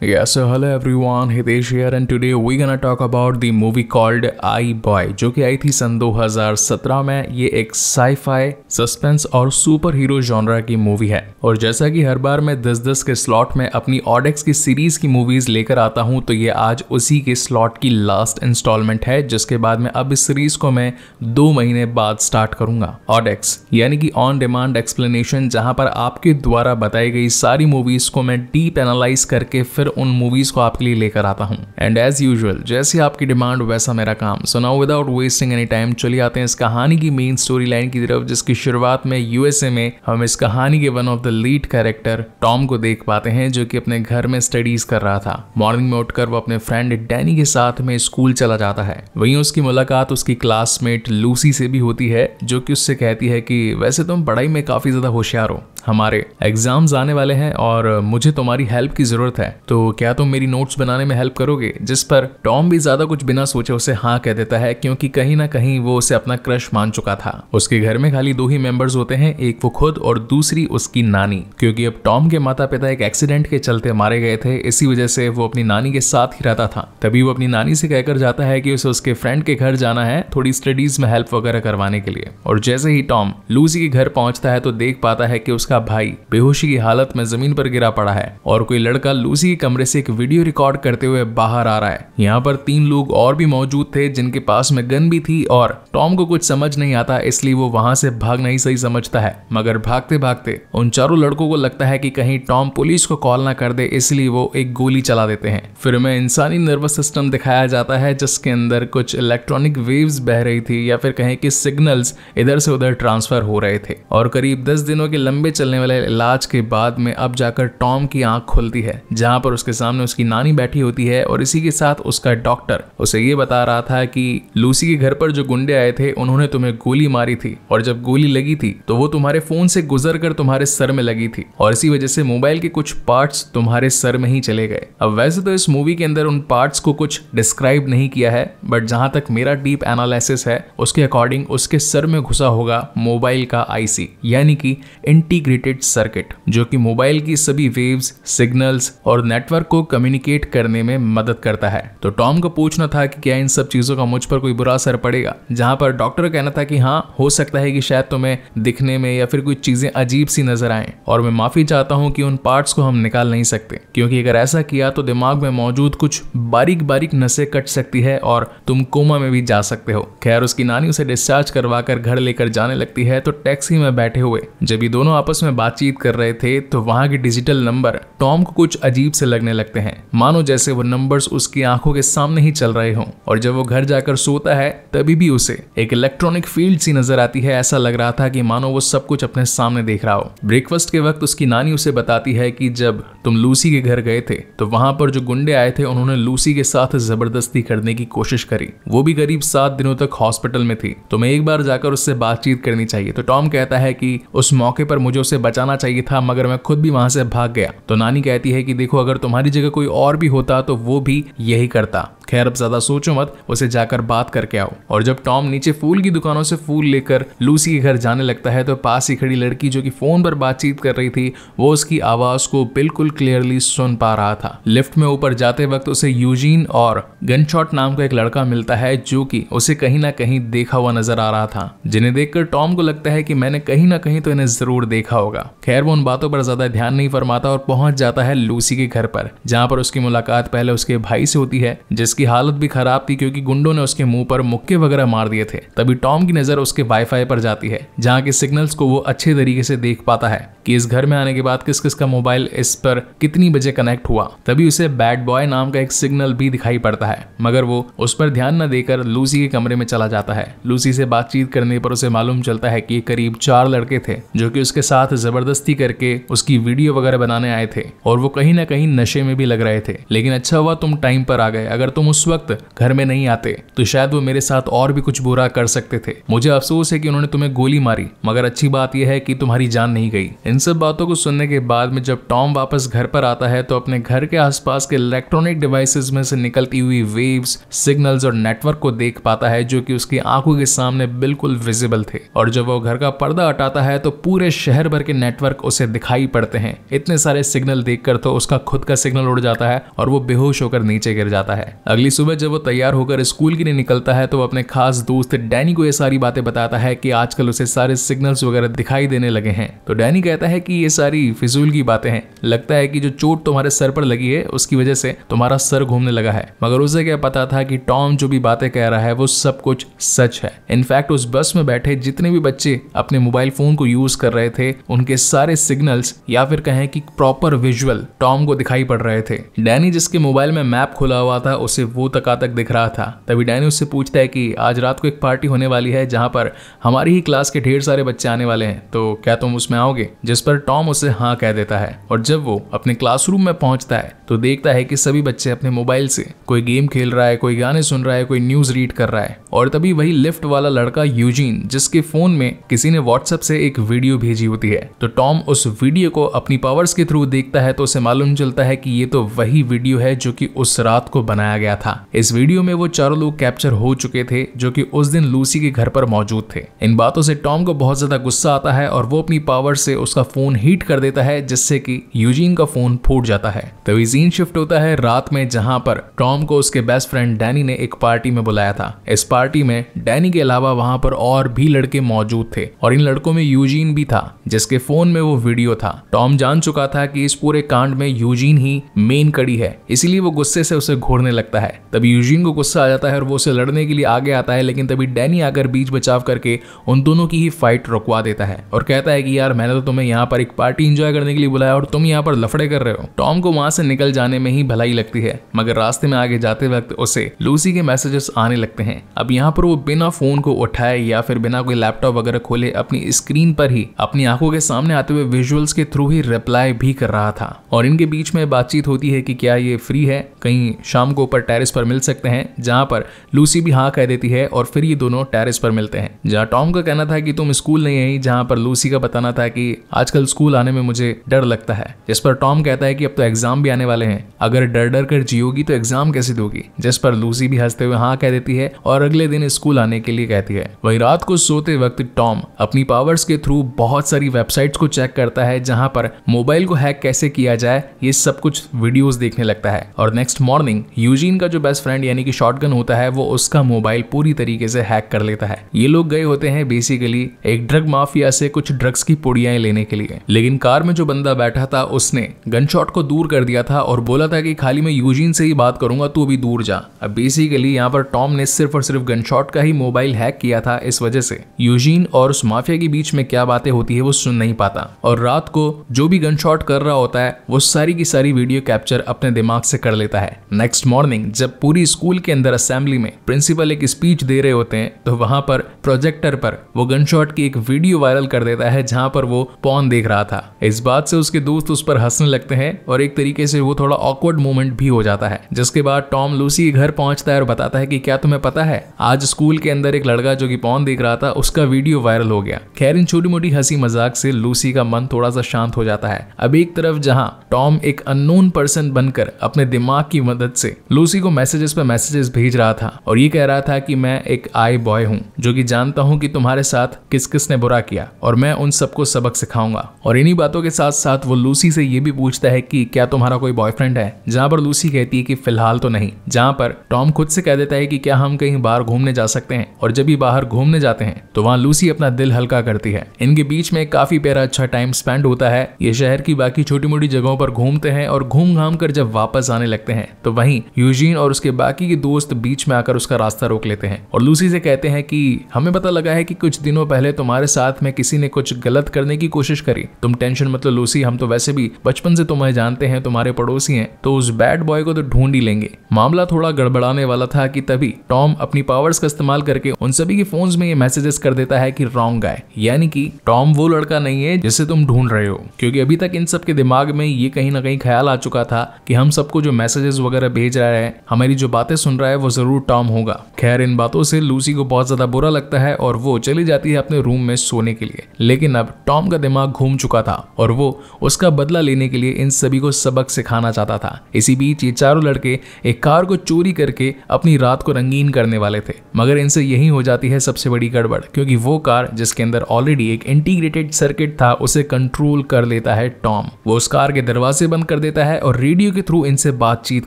Yeah, so hello everyone, Hitesh here and today we gonna talk about the movie called I Boy जो कि आई थी सन 2017 में ये एक साईफाई सस्पेंस और सुपर हीरो जॉनरा की मूवी है और जैसा कि हर बार मैं 10-10 के स्लॉट में अपनी ऑडेक्स की सीरीज की मूवीज लेकर आता हूँ तो ये आज उसी के स्लॉट की लास्ट इंस्टॉलमेंट है जिसके बाद में अब इस सीरीज को मैं दो महीने बाद स्टार्ट करूंगा ऑडेक्स यानी कि ऑन डिमांड एक्सप्लेनेशन जहाँ पर आपके द्वारा बताई गई सारी मूवीज को मैं डीप एनालाइज करके फिर फिर उन मूवीज को आपके लिए लेकर आता हूँ एंड एज यूजल जैसी आपकी डिमांड वैसा मेरा काम so now without wasting any time चले आते हैं इस कहानी की मेन स्टोरी लाइन की तरफ जिसकी शुरुआत में यूएसए में हम इस कहानी के one of the lead character Tom को देख पाते हैं जो कि अपने घर में स्टडीज कर रहा था मॉर्निंग में उठकर वो अपने फ्रेंड डैनी के साथ में स्कूल चला जाता है वहीं उसकी मुलाकात उसकी क्लासमेट लूसी से भी होती है जो कि उससे कहती है कि वैसे तुम पढ़ाई में काफी ज्यादा होशियार हो हमारे एग्जाम्स आने वाले हैं और मुझे तुम्हारी हेल्प की जरूरत है तो तो क्या तुम मेरी नोट्स बनाने में हेल्प करोगे जिस पर टॉम भी ज्यादा कुछ बिना सोचे उसे हाँ कह देता है क्योंकि कहीं ना कहीं वो उसे अपना क्रश मान चुका था उसके घर में खाली दो ही मेंबर्स होते हैं एक वो खुद और दूसरी उसकी नानी क्योंकि अब टॉम के माता पिता एक एक्सीडेंट के चलते मारे गए थे इसी वजह से वो अपनी नानी के साथ ही रहता था तभी वो अपनी नानी से कहकर जाता है कि उसे उसके फ्रेंड के घर जाना है थोड़ी स्टडीज में हेल्प वगैरह करवाने के लिए और जैसे ही टॉम लूसी के घर पहुंचता है तो देख पाता है कि उसका भाई बेहोशी की हालत में जमीन पर गिरा पड़ा है और कोई लड़का लूसी की कमरे से एक वीडियो रिकॉर्ड करते हुए बाहर आ रहा है यहाँ पर तीन लोग और भी मौजूद थे जिनके पास में गन भी थी और टॉम को कुछ समझ नहीं आता इसलिए वो वहां से भाग नहीं सही समझता है मगर भागते भागते उन चारों लड़कों को लगता है कि कहीं टॉम पुलिस को कॉल ना कर दे इसलिए वो एक गोली चला देते हैं फिर में इंसानी नर्वस सिस्टम दिखाया जाता है जिसके अंदर कुछ इलेक्ट्रॉनिक वेव्स बह रही थी या फिर कहें कि सिग्नल्स इधर से उधर ट्रांसफर हो रहे थे और करीब दस दिनों के लंबे चलने वाले इलाज के बाद में अब जाकर टॉम की आंख खुलती है जहां पर उसके सामने उसकी नानी बैठी होती है और इसी के साथ उसका डॉक्टर उसे ये बता रहा था कि लूसी के घर पर जो गुंडे आए थे उन्होंने तुम्हें गोली मारी थी और जब गोली लगी थी तो वो तुम्हारे फोन से गुजर कर तुम्हारे सर में लगी थी और इसी वजह से मोबाइल के कुछ पार्ट्स तुम्हारे सर में ही चले गए अब वैसे तो इस मूवी के अंदर उन पार्ट्स को कुछ डिस्क्राइब नहीं किया है बट जहां तक मेरा डीप एनालिसिस है उसके अकॉर्डिंग उसके सर में घुसा होगा मोबाइल का आईसी यानी कि इंटीग्रेटेड सर्किट जो कि मोबाइल की सभी वेव्स सिग्नल्स और नेटवर्क नेटवर्क को कम्युनिकेट करने में मदद करता है तो टॉम को पूछना था कि क्या इन सब चीजों का मुझ पर कोई बुरा असर पड़ेगा जहां पर डॉक्टर कहना था कि हाँ हो सकता है कि शायद तुम्हें दिखने में या फिर कुछ चीजें अजीब सी नजर आए और मैं माफी चाहता हूँ कि उन पार्ट्स को हम निकाल नहीं सकते क्योंकि अगर ऐसा किया तो दिमाग में मौजूद कुछ बारीक बारीक नशे कट सकती है और तुम कोमा में भी जा सकते हो खैर उसकी नानी उसे डिस्चार्ज करवा कर घर लेकर जाने लगती है तो टैक्सी में बैठे हुए जब ये दोनों आपस में बातचीत कर रहे थे तो वहां के डिजिटल नंबर टॉम को कुछ अजीब से लगने लगते हैं मानो जैसे वो नंबर्स उसकी आंखों के सामने ही चल रहे हों और जब वो घर जाकर सोता है तभी भी उसे एक इलेक्ट्रॉनिक फील्ड सी नजर आती है ऐसा लग रहा था कि मानो वो सब कुछ अपने सामने देख रहा हो ब्रेकफास्ट के वक्त उसकी नानी उसे बताती है कि जब तुम लूसी के घर गए थे तो वहां पर जो गुंडे आए थे उन्होंने लूसी के साथ जबरदस्ती करने की कोशिश करी वो भी करीब सात दिनों तक हॉस्पिटल में थी तुम्हें तो एक बार जाकर उससे बातचीत करनी चाहिए तो टॉम कहता है कि उस मौके पर मुझे उसे बचाना चाहिए था मगर मैं खुद भी वहां से भाग गया तो नानी कहती है कि देखो अगर अगर तुम्हारी जगह कोई और भी होता तो वो भी यही करता खैर अब ज्यादा सोचो मत उसे जाकर बात करके आओ और जब टॉम नीचे फूल की दुकानों से फूल लेकर लूसी के घर जाने लगता है तो पास ही खड़ी लड़की जो कि फोन पर बातचीत कर रही थी वो उसकी आवाज को बिल्कुल क्लियरली सुन पा रहा था लिफ्ट में ऊपर जाते वक्त उसे यूजीन और गनशॉट नाम का एक लड़का मिलता है जो कि उसे कहीं ना कहीं देखा हुआ नजर आ रहा था जिन्हें देखकर टॉम को लगता है कि मैंने कहीं ना कहीं तो इन्हें जरूर देखा होगा खैर वो उन बातों पर ज्यादा ध्यान नहीं फरमाता और पहुंच जाता है लूसी के घर पर जहां पर उसकी मुलाकात पहले उसके भाई से होती है जिस उसकी हालत भी खराब थी क्योंकि गुंडों ने उसके मुंह पर मुक्के वगैरह मार दिए थे तभी टॉम की नजर उसके वाईफाई पर जाती है जहाँ के सिग्नल्स को वो अच्छे तरीके से देख पाता है कि इस घर में आने के बाद किस किस का मोबाइल इस पर कितनी बजे कनेक्ट हुआ तभी उसे बैड बॉय नाम का एक सिग्नल भी दिखाई पड़ता है मगर वो उस पर ध्यान न देकर लूसी के कमरे में चला जाता है लूसी से बातचीत करने पर उसे मालूम चलता है कि करीब चार लड़के थे जो कि उसके साथ जबरदस्ती करके उसकी वीडियो वगैरह बनाने आए थे और वो कहीं ना कहीं नशे में भी लग रहे थे लेकिन अच्छा हुआ तुम टाइम पर आ गए अगर तुम उस वक्त घर में नहीं आते तो शायद वो मेरे साथ और भी कुछ बुरा कर सकते थे मुझे अफसोस है कि उन्होंने तुम्हें गोली मारी मगर अच्छी बात यह है कि तुम्हारी जान नहीं गई इन सब बातों को सुनने के बाद में जब टॉम वापस घर पर आता है तो अपने घर के आसपास के इलेक्ट्रॉनिक डिवाइसेस में से निकलती हुई वेव्स सिग्नल्स और नेटवर्क को देख पाता है जो कि उसकी आंखों के सामने बिल्कुल विजिबल थे और जब वो घर का पर्दा हटाता है तो पूरे शहर भर के नेटवर्क उसे दिखाई पड़ते हैं इतने सारे सिग्नल देखकर तो उसका खुद का सिग्नल उड़ जाता है और वो बेहोश होकर नीचे गिर जाता है अगली सुबह जब वो तैयार होकर स्कूल के लिए निकलता है तो वो अपने खास दोस्त डैनी को ये सारी बातें बताता है कि आजकल उसे सारे सिग्नल्स वगैरह दिखाई देने लगे हैं तो डैनी कहता है कि ये सारी फिजूल की बातें हैं लगता है कि जो चोट तुम्हारे सर पर लगी है उसकी वजह से तुम्हारा सर घूमने लगा है मगर उसे क्या पता था कि टॉम जो भी बातें कह रहा है वो सब कुछ सच है इनफैक्ट उस बस में बैठे जितने भी बच्चे अपने मोबाइल फोन को यूज कर रहे थे उनके सारे सिग्नल्स या फिर कहें कि प्रॉपर विजुअल टॉम को दिखाई पड़ रहे थे डैनी जिसके मोबाइल में मैप खुला हुआ था उसे वो तकातक दिख रहा था तभी डैनी उससे पूछता है कि आज रात को एक पार्टी होने वाली है जहाँ पर हमारी ही क्लास के ढेर सारे बच्चे आने वाले हैं तो क्या तुम उसमें आओगे जिस पर टॉम उसे हाँ कह देता है और जब वो अपने क्लासरूम में पहुंचता है तो देखता है कि सभी बच्चे अपने मोबाइल से कोई गेम खेल रहा है कोई गाने सुन रहा है कोई न्यूज रीड कर रहा है और तभी वही लिफ्ट वाला लड़का यूजीन जिसके फोन में किसी ने व्हाट्सएप से एक वीडियो भेजी होती है तो टॉम उस वीडियो को अपनी पावर्स के थ्रू देखता है तो उसे मालूम चलता है कि ये तो वही वीडियो है जो कि उस रात को बनाया गया गया था इस वीडियो में वो चारों लोग कैप्चर हो चुके थे जो कि उस दिन लूसी के घर पर मौजूद थे इन बातों से टॉम को बहुत ज्यादा गुस्सा आता है और वो अपनी पावर से उसका फोन हीट कर देता है जिससे कि यूजीन का फोन फूट जाता है तो यूजीन शिफ्ट होता है रात में जहां पर टॉम को उसके बेस्ट फ्रेंड डैनी ने एक पार्टी में बुलाया था इस पार्टी में डैनी के अलावा वहां पर और भी लड़के मौजूद थे और इन लड़कों में यूजीन भी था जिसके फोन में वो वीडियो था टॉम जान चुका था कि इस पूरे कांड में यूजीन ही मेन कड़ी है इसीलिए वो गुस्से से उसे घोरने लगता जाता है तभी यूजिंग को गुस्सा आ जाता है और वो उसे लड़ने के लिए आगे आता है लेकिन तभी डैनी आकर बीच बचाव करके उन दोनों की ही फाइट रुकवा देता है और कहता है कि यार मैंने तो तुम्हें यहाँ पर एक पार्टी इंजॉय करने के लिए बुलाया और तुम यहाँ पर लफड़े कर रहे हो टॉम को वहां से निकल जाने में ही भलाई लगती है मगर रास्ते में आगे जाते वक्त उसे लूसी के मैसेजेस आने लगते हैं अब यहाँ पर वो बिना फोन को उठाए या फिर बिना कोई लैपटॉप वगैरह खोले अपनी स्क्रीन पर ही अपनी आंखों के सामने आते हुए विजुअल्स के थ्रू ही रिप्लाई भी कर रहा था और इनके बीच में बातचीत होती है कि क्या ये फ्री है कहीं शाम को ऊपर टेरिस पर मिल सकते हैं जहां पर लूसी भी हाँ कह देती है और फिर ये दोनों टेरिस पर मिलते हैं जहाँ टॉम का कहना था कि तुम स्कूल नहीं आई जहाँ पर लूसी का बताना था कि आजकल स्कूल आने में मुझे डर लगता है जिस पर टॉम कहता है कि अब तो एग्जाम भी आने वाले हैं अगर डर डर कर जियोगी तो एग्जाम कैसे दोगी जिस पर लूसी भी हंसते हुए हाँ कह देती है और अगले दिन स्कूल आने के लिए कहती है वही रात को सोते वक्त टॉम अपनी पावर्स के थ्रू बहुत सारी वेबसाइट्स को चेक करता है जहां पर मोबाइल को हैक कैसे किया जाए ये सब कुछ वीडियोस देखने लगता है और नेक्स्ट मॉर्निंग यूजीन का जो बेस्ट फ्रेंड यानी कि शॉटगन होता है वो उसका मोबाइल पूरी तरीके से हैक कर लेता है ये लोग गए होते हैं बेसिकली एक ड्रग माफिया से कुछ ड्रग्स की पुड़ियाँ लेने के लिए लेकिन कार में जो बंदा बैठा था उसने गन शॉट को दूर कर दिया था और बोला था कि खाली मैं यूजीन से ही बात करूंगा तू भी दूर जा अब बेसिकली यहाँ पर टॉम ने सिर्फ और सिर्फ गन शॉट का ही मोबाइल हैक किया था इस वजह से यूजीन और उस माफिया के बीच में क्या बातें होती है वो सुन नहीं पाता और रात को जो भी गन शॉट कर रहा होता है वो सारी की सारी वीडियो कैप्चर अपने दिमाग से कर लेता है नेक्स्ट मॉर्निंग जब पूरी स्कूल के अंदर असेंबली में प्रिंसिपल एक स्पीच दे रहे होते हैं तो वहां पर प्रोजेक्टर पर वो गनशॉट की एक वीडियो वायरल कर देता है जहां पर वो पॉन देख रहा था इस बात से उसके दोस्त उस पर हंसने लगते हैं और एक तरीके से वो थोड़ा ऑकवर्ड मोमेंट भी हो जाता है जिसके बाद टॉम लूसी के घर पहुंचता है और बताता है कि क्या तुम्हें पता है आज स्कूल के अंदर एक लड़का जो कि पॉन देख रहा था उसका वीडियो वायरल हो गया खैर इन छोटी मोटी हंसी मजाक से लूसी का मन थोड़ा सा शांत हो जाता है अब एक तरफ जहाँ टॉम एक अननोन पर्सन बनकर अपने दिमाग की मदद से लूसी किसी को मैसेजेस पे मैसेजेस भेज रहा था और ये कह रहा था कि मैं एक आई बॉय हूँ जो कि जानता हूँ कि तुम्हारे साथ किस किस ने बुरा किया और मैं उन सबको सबक सिखाऊंगा और इन्हीं बातों के साथ साथ वो लूसी से ये भी पूछता है कि क्या तुम्हारा कोई बॉयफ्रेंड है जहाँ पर लूसी कहती है कि फिलहाल तो नहीं जहाँ पर टॉम खुद से कह देता है कि क्या हम कहीं बाहर घूमने जा सकते हैं और जब भी बाहर घूमने जाते हैं तो वहाँ लूसी अपना दिल हल्का करती है इनके बीच में काफी प्यारा अच्छा टाइम स्पेंड होता है ये शहर की बाकी छोटी मोटी जगहों पर घूमते हैं और घूम घाम कर जब वापस आने लगते हैं तो वहीं यूजी जीन और उसके बाकी के दोस्त बीच में आकर उसका रास्ता रोक लेते हैं और लूसी से कहते हैं कि हमें पता लगा है कि कुछ दिनों पहले तुम्हारे साथ में किसी ने कुछ गलत करने की कोशिश करी तुम टेंशन मतलब लूसी हम तो वैसे भी बचपन से तुम्हें जानते हैं तुम्हारे पड़ोसी हैं तो उस बैड बॉय को तो ढूंढ ही लेंगे मामला थोड़ा गड़बड़ाने वाला था कि तभी टॉम अपनी पावर्स का इस्तेमाल करके उन सभी के फोन में ये मैसेजेस कर देता है कि रॉन्ग गाय यानी कि टॉम वो लड़का नहीं है जिसे तुम ढूंढ रहे हो क्योंकि अभी तक इन सबके दिमाग में ये कहीं ना कहीं ख्याल आ चुका था कि हम सबको जो मैसेजेस वगैरह भेज रहा है हमारी जो बातें सुन रहा है वो जरूर टॉम होगा खैर इन बातों से लूसी को बहुत ज्यादा बुरा लगता है और वो चली जाती है अपने रूम में सोने के लिए लेकिन अब टॉम का दिमाग घूम चुका था और वो उसका बदला लेने के लिए इन सभी को सबक सिखाना चाहता था इसी बीच ये चारों लड़के एक कार को चोरी करके अपनी रात को रंगीन करने वाले थे मगर इनसे यही हो जाती है सबसे बड़ी गड़बड़ क्योंकि वो कार जिसके अंदर ऑलरेडी एक इंटीग्रेटेड सर्किट था उसे कंट्रोल कर लेता है टॉम वो उस कार के दरवाजे बंद कर देता है और रेडियो के थ्रू इनसे बातचीत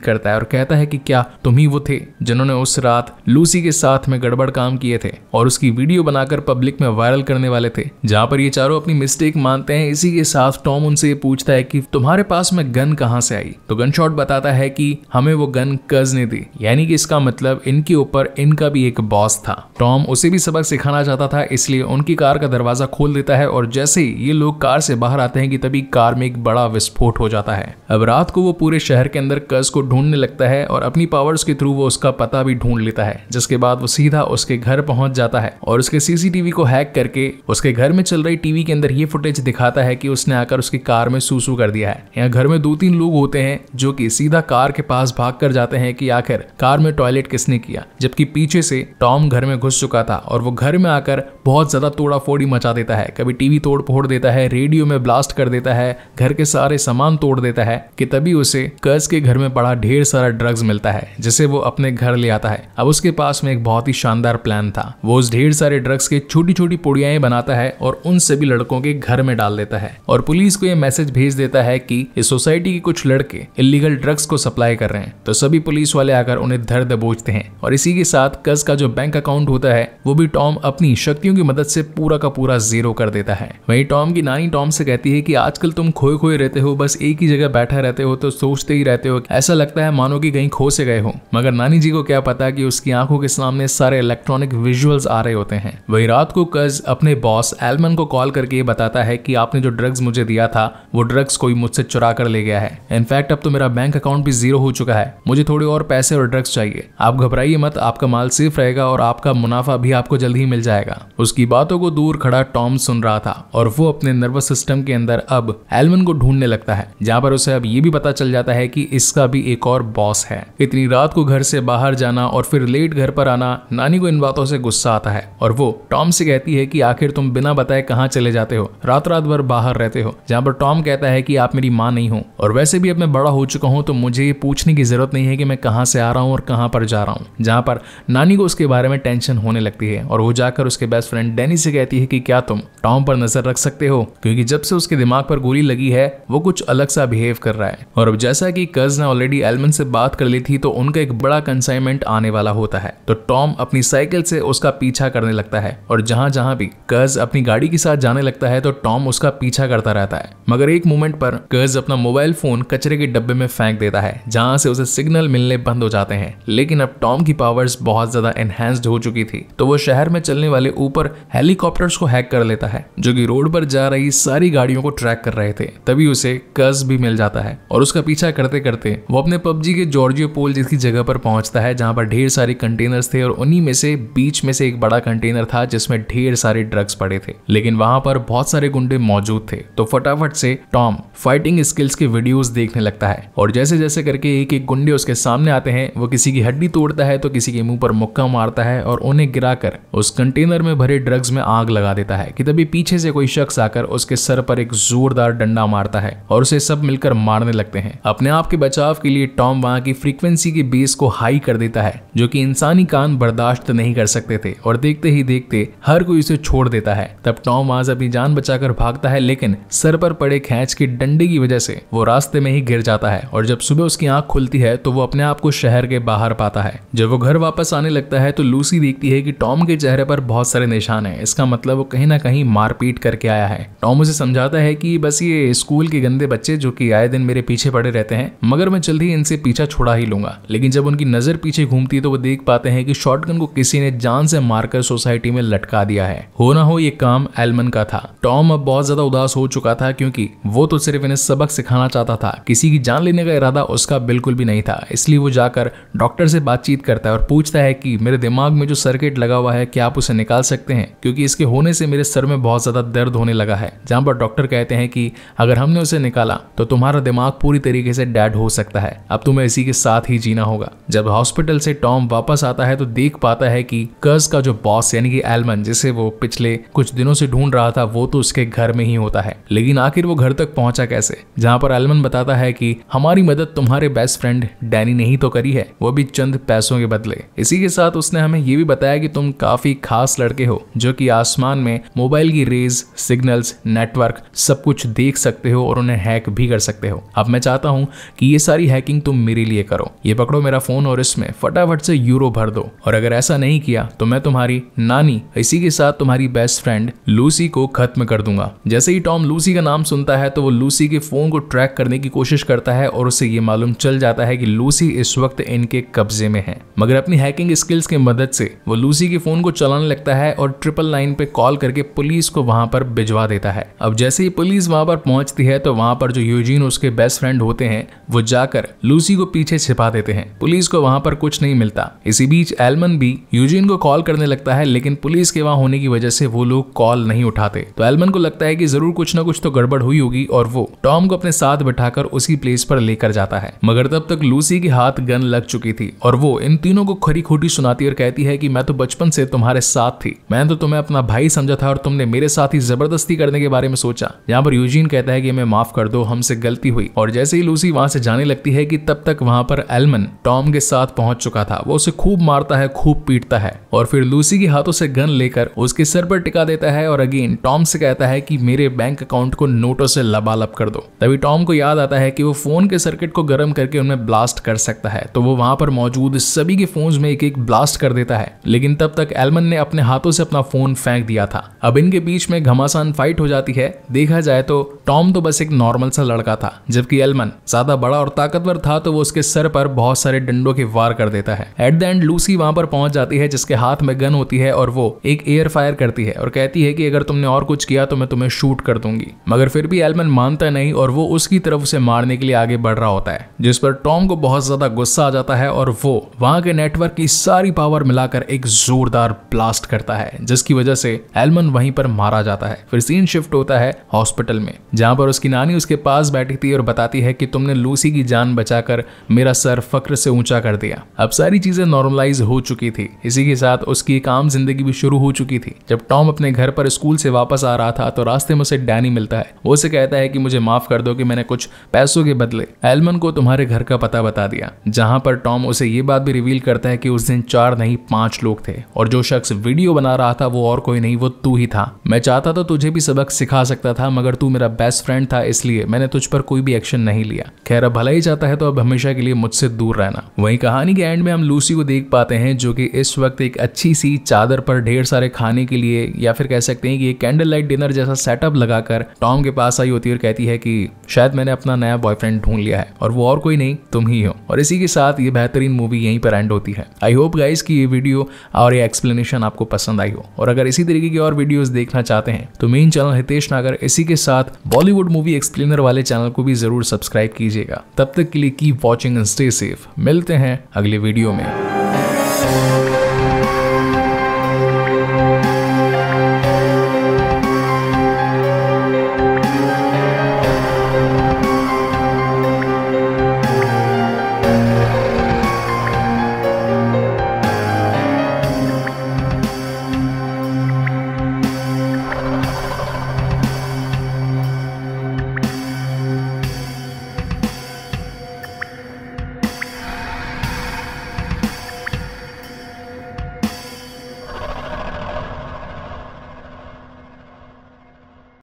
करता है और कहता है कि क्या तुम ही वो थे जिन्होंने उस रात लूसी के साथ में गड़बड़ काम किए थे और उसकी वीडियो बनाकर पब्लिक में वायरल करने वाले थे जहाँ पर ये चारों अपनी मिस्टेक मानते हैं इसी के साथ टॉम उनसे ये पूछता है कि तुम्हारे पास में गन कहाँ से आई तो गन शॉट बताता है कि हमें वो गन कर्ज ने दी यानी कि इसका मतलब इनके ऊपर इनका भी एक बॉस था टॉम उसे भी सबक सिखाना चाहता था इसलिए उनकी कार का दरवाजा खोल देता है और जैसे ही ये लोग कार से बाहर आते हैं कि तभी कार में एक बड़ा विस्फोट हो जाता है अब रात को वो पूरे शहर के अंदर कर्ज को ढूंढने लगता है और और अपनी पावर्स के थ्रू वो उसका पता भी ढूंढ लेता है जिसके बाद वो सीधा उसके घर पहुंच जाता है और उसके सीसीटीवी को हैक करके उसके घर में चल रही टीवी के अंदर ये फुटेज दिखाता है कि उसने आकर उसकी कार में सूसू कर दिया है यहाँ घर में दो तीन लोग होते हैं जो कि सीधा कार के पास भाग कर जाते हैं कि आखिर कार में टॉयलेट किसने किया जबकि पीछे से टॉम घर में घुस चुका था और वो घर में आकर बहुत ज्यादा तोड़ा फोड़ी मचा देता है कभी टीवी तोड़ फोड़ देता है रेडियो में ब्लास्ट कर देता है घर के सारे सामान तोड़ देता है कि तभी उसे कर्ज के घर में पड़ा ढेर सारा ड्रग्स मिलता है जिसे वो अपने घर ले आता है अब उसके पास में एक बहुत ही शानदार प्लान था वो उस ढेर सारे ड्रग्स के छोटी छोटी पुड़िया बनाता है और उन सभी लड़कों के घर में डाल देता है और पुलिस को यह मैसेज भेज देता है कि इस सोसाइटी के कुछ लड़के इलीगल ड्रग्स को सप्लाई कर रहे हैं तो सभी पुलिस वाले आकर उन्हें धर दबोचते हैं और इसी के साथ कस का जो बैंक अकाउंट होता है वो भी टॉम अपनी शक्तियों की मदद से पूरा का पूरा जीरो कर देता है वही टॉम की नानी टॉम से कहती है कि आजकल तुम खोए खोए रहते हो बस एक ही जगह बैठा रहते हो तो सोचते ही रहते हो ऐसा लगता है मानो कि कहीं खो से गए हो मगर नानी जी को क्या पता कि उसकी आंखों के सामने सारे इलेक्ट्रॉनिक विजुअल्स आ रहे होते हैं वही रात को कज अपने बॉस एलमन को कॉल करके ये बताता है कि आपने जो ड्रग्स मुझे दिया था वो ड्रग्स कोई मुझसे चुरा कर ले गया है इनफैक्ट अब तो मेरा बैंक अकाउंट भी जीरो हो चुका है मुझे थोड़े और पैसे और ड्रग्स चाहिए आप घबराइए मत आपका माल सेफ रहेगा और आपका मुनाफा भी आपको जल्द ही मिल जाएगा उसकी बातों को दूर खड़ा टॉम सुन रहा था और वो अपने नर्वस सिस्टम के अंदर अब एलमन को ढूंढने लगता है जहां पर उसे अब ये भी पता चल जाता है कि इसका भी एक और बॉस है इतनी रात को घर से बाहर जाना और फिर लेट घर पर आना नानी को इन बातों से गुस्सा आता है और वो टॉम से कहती है कि आखिर तुम बिना बताए कहाँ चले जाते हो रात रात भर बाहर रहते हो जहाँ पर टॉम कहता है कि आप मेरी माँ नहीं हो और वैसे भी अब मैं बड़ा हो चुका हूँ तो मुझे ये पूछने की जरूरत नहीं है कि मैं कहाँ से आ रहा हूँ और कहाँ पर जा रहा हूँ जहाँ पर नानी को उसके बारे में टेंशन होने लगती है और वो जाकर उसके बेस्ट फ्रेंड डैनी से कहती है कि क्या तुम टॉम पर नजर रख सकते हो क्योंकि जब से उसके दिमाग पर गोली लगी है वो कुछ अलग सा बिहेव कर रहा है और अब जैसा कि कर्ज ने ऑलरेडी एलमन से बात कर ली थी तो उनका एक बड़ा कंसाइनमेंट आने वाला होता है तो टॉम अपनी साइकिल से उसका पीछा करने लगता है और जहां जहां भी कर्ज अपनी गाड़ी के साथ जाने लगता है तो टॉम उसका पीछा करता रहता है मगर एक मोमेंट पर कर्ज अपना मोबाइल फोन कचरे के डब्बे में फेंक देता है जहां से उसे सिग्नल मिलने बंद हो जाते हैं लेकिन अब टॉम की पावर्स बहुत ज्यादा एनहेंस्ड हो चुकी थी तो वो शहर में चलने वाले ऊपर हेलीकॉप्टर्स को हैक कर लेता है जो कि रोड पर जा रही सारी गाड़ियों को ट्रैक कर रहे थे तभी उसे कर्ज भी मिल जाता है और उसका पीछा करते करते वो अपने पबजी के जॉर्जियो पोल जिसकी जगह पर पहुंचता है जहां पर ढेर सारे कंटेनर्स थे और उन्हीं में से बीच में से एक बड़ा कंटेनर था जिसमें ढेर सारे ड्रग्स पड़े थे लेकिन वहां पर बहुत सारे गुंडे मौजूद थे तो फटाफट से टॉम फाइटिंग स्किल्स के वीडियोस देखने लगता है और जैसे जैसे करके एक एक गुंडे उसके सामने आते हैं वो किसी की हड्डी तोड़ता है तो किसी के मुंह पर मुक्का मारता है और उन्हें गिराकर उस कंटेनर में भरे ड्रग्स में आग लगा देता है कि तभी पीछे से कोई शख्स आकर उसके सर पर एक जोरदार डंडा मारता है और उसे सब मिलकर मारने लगते हैं अपने आप के बचाव के लिए टॉम वहां की फ्रीक फ्रीक्वेंसी के बेस को हाई कर देता है जो कि इंसानी कान बर्दाश्त नहीं कर सकते थे और देखते ही देखते हर कोई उसे छोड़ देता है तब टॉम आज अपनी जान बचाकर भागता है लेकिन सर पर पड़े खेच के डंडे की वजह से वो रास्ते में ही गिर जाता है और जब सुबह उसकी आंख खुलती है तो वो अपने आप को शहर के बाहर पाता है जब वो घर वापस आने लगता है तो लूसी देखती है कि टॉम के चेहरे पर बहुत सारे निशान है इसका मतलब वो कहीं ना कहीं मारपीट करके आया है टॉम उसे समझाता है कि बस ये स्कूल के गंदे बच्चे जो कि आए दिन मेरे पीछे पड़े रहते हैं मगर मैं जल्दी इनसे पीछा छोड़ा ही लूंगा लेकिन जब उनकी नज़र पीछे घूमती है तो वो देख पाते हैं कि शॉटगन को किसी ने जान से मारकर सोसाइटी में लटका दिया है हो ना हो ये काम एलमन का था टॉम अब बहुत ज्यादा उदास हो चुका था क्योंकि वो तो सिर्फ इन्हें सबक सिखाना चाहता था किसी की जान लेने का इरादा उसका बिल्कुल भी नहीं था इसलिए वो जाकर डॉक्टर से बातचीत करता है और पूछता है कि मेरे दिमाग में जो सर्किट लगा हुआ है क्या आप उसे निकाल सकते हैं क्योंकि इसके होने से मेरे सर में बहुत ज्यादा दर्द होने लगा है जहां पर डॉक्टर कहते हैं कि अगर हमने उसे निकाला तो तुम्हारा दिमाग पूरी तरीके से डेड हो सकता है अब तुम्हें इसी के साथ साथ ही जीना होगा जब हॉस्पिटल से टॉम वापस आता है तो देख पाता है कि कर्ज का जो बॉस यानी कि एलमन जिसे वो पिछले कुछ दिनों से ढूंढ रहा था वो तो उसके घर में ही होता है लेकिन आखिर वो घर तक पहुंचा कैसे जहां पर एलमन बताता है कि हमारी मदद तुम्हारे बेस्ट फ्रेंड डैनी ने ही तो करी है वो भी चंद पैसों के बदले इसी के साथ उसने हमें ये भी बताया कि तुम काफी खास लड़के हो जो कि आसमान में मोबाइल की रेज सिग्नल्स नेटवर्क सब कुछ देख सकते हो और उन्हें हैक भी कर सकते हो अब मैं चाहता हूँ कि ये सारी हैकिंग तुम मेरे लिए करो ये पकड़ो मेरा फोन और इसमें फटाफट से यूरो भर दो और अगर ऐसा नहीं किया तो मैं तुम्हारी नानी इसी के साथ तुम्हारी बेस्ट फ्रेंड लूसी को खत्म कर दूंगा जैसे ही टॉम लूसी का नाम सुनता है तो वो लूसी के फोन को ट्रैक करने की कोशिश करता है और उसे ये मालूम चल जाता है कि लूसी इस वक्त इनके कब्जे में है मगर अपनी हैकिंग स्किल्स की मदद से वो लूसी के फोन को चलाने लगता है और ट्रिपल लाइन पे कॉल करके पुलिस को वहां पर भिजवा देता है अब जैसे ही पुलिस वहां पर पहुंचती है तो वहां पर जो यूजीन उसके बेस्ट फ्रेंड होते हैं वो जाकर लूसी को पीछे छिपा छिपा देते हैं पुलिस को वहां पर कुछ नहीं मिलता इसी बीच एलमन भी यूजिन को कॉल करने लगता है लेकिन पुलिस के वहां होने की वजह से वो लोग कॉल नहीं उठाते तो एलमन को लगता है कि जरूर कुछ ना कुछ तो गड़बड़ हुई होगी और वो टॉम को अपने साथ बैठाकर उसी प्लेस पर लेकर जाता है मगर तब तक लूसी के हाथ गन लग चुकी थी और वो इन तीनों को खरी खोटी सुनाती और कहती है कि मैं तो बचपन से तुम्हारे साथ थी मैंने तो तुम्हें अपना भाई समझा था और तुमने मेरे साथ ही जबरदस्ती करने के बारे में सोचा यहाँ पर यूजीन कहता है कि हमें माफ कर दो हमसे गलती हुई और जैसे ही लूसी वहां से जाने लगती है कि तब तक वहां पर एलमन टॉम के साथ पहुंच चुका था वो उसे खूब मारता है खूब पीटता है और फिर लूसी के हाथों से गन लेकर उसके सर पर टिका देता है और अगेन टॉम से कहता है कि मेरे बैंक अकाउंट को नोटों से लबालब कर दो तभी टॉम को याद आता है कि वो फोन के सर्किट को गर्म करके उनमें ब्लास्ट कर सकता है तो वो वहां पर मौजूद सभी के फोन में एक एक ब्लास्ट कर देता है लेकिन तब तक एलमन ने अपने हाथों से अपना फोन फेंक दिया था अब इनके बीच में घमासान फाइट हो जाती है देखा जाए तो टॉम तो बस एक नॉर्मल सा लड़का था जबकि एलमन ज्यादा बड़ा और ताकतवर था तो वो उसके सर पर पर बहुत सारे डंडों के वार कर देता है एट द एंड लूसी वहां पर पहुंच जाती है जिसके हाथ में गन होती है और वो एक एयर फायर करती है और कहती है कि अगर तुमने और कुछ किया तो मैं तुम्हें शूट कर दूंगी मगर फिर भी एलमन मानता नहीं और वो उसकी तरफ उसे मारने के लिए आगे बढ़ रहा होता है जिस पर टॉम को बहुत ज्यादा गुस्सा आ जाता है और वो वहां के नेटवर्क की सारी पावर मिलाकर एक जोरदार ब्लास्ट करता है जिसकी वजह से एलमन वहीं पर मारा जाता है फिर सीन शिफ्ट होता है हॉस्पिटल में जहां पर उसकी नानी उसके पास बैठी थी और बताती है कि तुमने लूसी की जान बचाकर मेरा सर फक्र से ऊंचा कर दिया अब सारी चीजें नॉर्मलाइज हो चुकी थी इसी के साथ उसकी एक आम जिंदगी भी शुरू हो चुकी थी जब टॉम अपने घर पर स्कूल से वापस आ रहा था तो रास्ते में उसे डैनी मिलता है वो उसे कहता है कि मुझे माफ कर दो कि मैंने कुछ पैसों के बदले एलमन को तुम्हारे घर का पता बता दिया जहां पर टॉम उसे ये बात भी रिवील करता है कि उस दिन चार नहीं पांच लोग थे और जो शख्स वीडियो बना रहा था वो और कोई नहीं वो तू ही था मैं चाहता था तुझे भी सबक सिखा सकता था मगर तू मेरा बेस्ट फ्रेंड था इसलिए मैंने तुझ पर कोई भी एक्शन नहीं लिया खैर अब भला ही चाहता है तो अब हमेशा के लिए मुझ सोच से दूर रहना वही कहानी के एंड में हम लूसी को देख पाते हैं जो कि इस वक्त एक अच्छी सी चादर पर ढेर सारे खाने के लिए या फिर कह सकते हैं कि एक कैंडल लाइट डिनर जैसा सेटअप लगाकर टॉम के पास आई होती है और कहती है कि शायद मैंने अपना नया बॉयफ्रेंड ढूंढ लिया है और वो और कोई नहीं तुम ही हो और इसी के साथ ये बेहतरीन मूवी यहीं पर एंड होती है आई होप गाइज की ये वीडियो और ये एक्सप्लेनेशन आपको पसंद आई हो और अगर इसी तरीके की और वीडियोज देखना चाहते हैं तो मेन चैनल हितेश नागर इसी के साथ बॉलीवुड मूवी एक्सप्लेनर वाले चैनल को भी जरूर सब्सक्राइब कीजिएगा तब तक के लिए की वॉचिंग इंस्टा स्टे सेफ मिलते हैं अगले वीडियो में